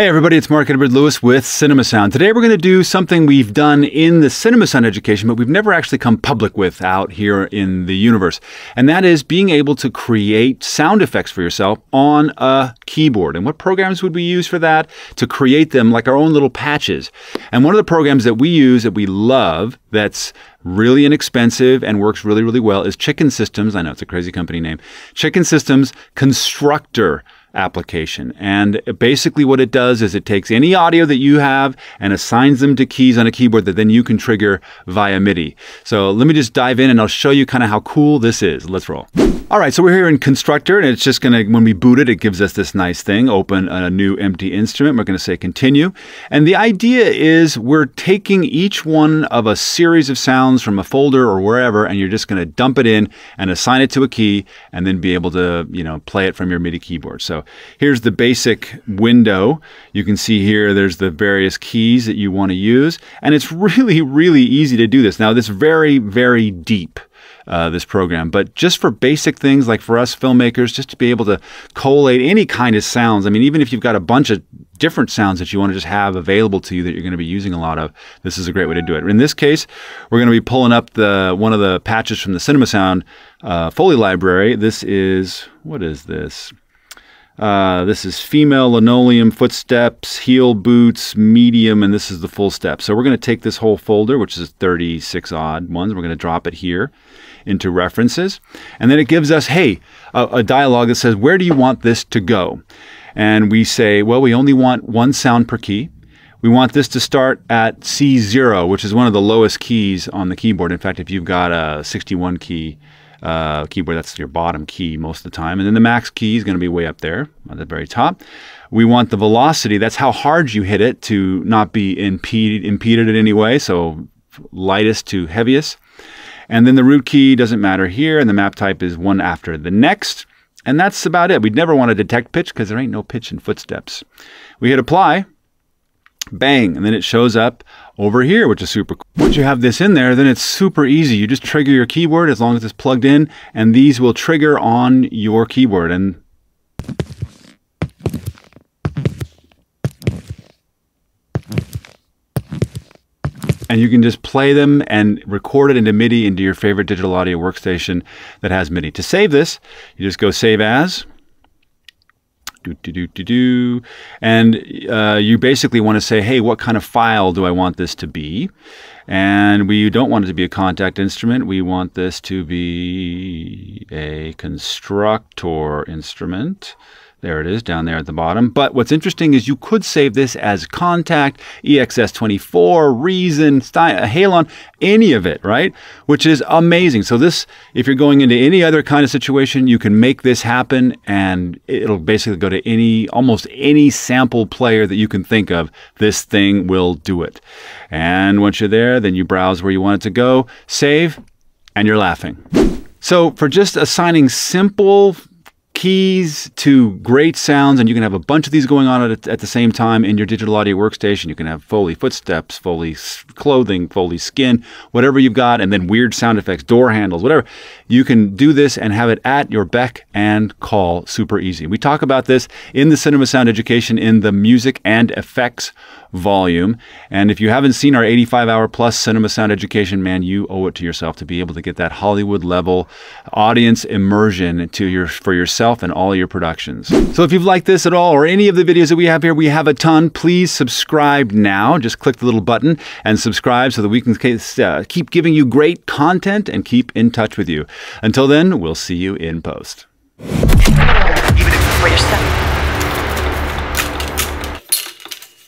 Hey everybody, it's Mark Edward Lewis with CinemaSound. Today we're going to do something we've done in the CinemaSound education, but we've never actually come public with out here in the universe. And that is being able to create sound effects for yourself on a keyboard. And what programs would we use for that? To create them like our own little patches. And one of the programs that we use that we love that's really inexpensive and works really, really well is Chicken Systems. I know it's a crazy company name. Chicken Systems Constructor application. And basically what it does is it takes any audio that you have and assigns them to keys on a keyboard that then you can trigger via MIDI. So let me just dive in and I'll show you kind of how cool this is. Let's roll. All right, so we're here in Constructor and it's just gonna, when we boot it, it gives us this nice thing, open a new empty instrument. We're gonna say continue. And the idea is we're taking each one of a series of sounds from a folder or wherever and you're just gonna dump it in and assign it to a key and then be able to, you know, play it from your MIDI keyboard. So here's the basic window. You can see here there's the various keys that you want to use. And it's really, really easy to do this. Now this very, very deep. Uh, this program. But just for basic things like for us filmmakers, just to be able to collate any kind of sounds. I mean, even if you've got a bunch of different sounds that you want to just have available to you that you're going to be using a lot of, this is a great way to do it. In this case, we're going to be pulling up the one of the patches from the Cinema Sound uh, Foley library. This is, what is this? Uh, this is female linoleum footsteps, heel boots, medium, and this is the full step. So we're going to take this whole folder, which is 36 odd ones, we're going to drop it here into references. And then it gives us, hey, a, a dialogue that says, where do you want this to go? And we say, well, we only want one sound per key. We want this to start at C0, which is one of the lowest keys on the keyboard. In fact, if you've got a 61 key uh, keyboard. That's your bottom key most of the time. And then the max key is going to be way up there at the very top. We want the velocity. That's how hard you hit it to not be impeded in any way. So lightest to heaviest. And then the root key doesn't matter here. And the map type is one after the next. And that's about it. We'd never want to detect pitch because there ain't no pitch in footsteps. We hit apply bang, and then it shows up over here, which is super cool. Once you have this in there, then it's super easy. You just trigger your keyboard as long as it's plugged in, and these will trigger on your keyboard. And and you can just play them and record it into MIDI into your favorite digital audio workstation that has MIDI. To save this, you just go Save As, do, do, do, do, do. And uh, you basically want to say, hey, what kind of file do I want this to be? And we don't want it to be a contact instrument. We want this to be a constructor instrument. There it is down there at the bottom. But what's interesting is you could save this as contact, EXS24, reason, uh, halon, any of it, right? Which is amazing. So this, if you're going into any other kind of situation, you can make this happen and it'll basically go to any, almost any sample player that you can think of. This thing will do it. And once you're there, then you browse where you want it to go, save, and you're laughing. So for just assigning simple keys to great sounds, and you can have a bunch of these going on at, at the same time in your digital audio workstation. You can have Foley footsteps, Foley clothing, Foley skin, whatever you've got, and then weird sound effects, door handles, whatever. You can do this and have it at your beck and call super easy. We talk about this in the Cinema Sound Education in the Music and Effects volume. And if you haven't seen our 85 hour plus cinema sound education, man, you owe it to yourself to be able to get that Hollywood level audience immersion to your for yourself yourself and all your productions. So if you've liked this at all or any of the videos that we have here, we have a ton. Please subscribe now. Just click the little button and subscribe so that we can uh, keep giving you great content and keep in touch with you. Until then, we'll see you in post.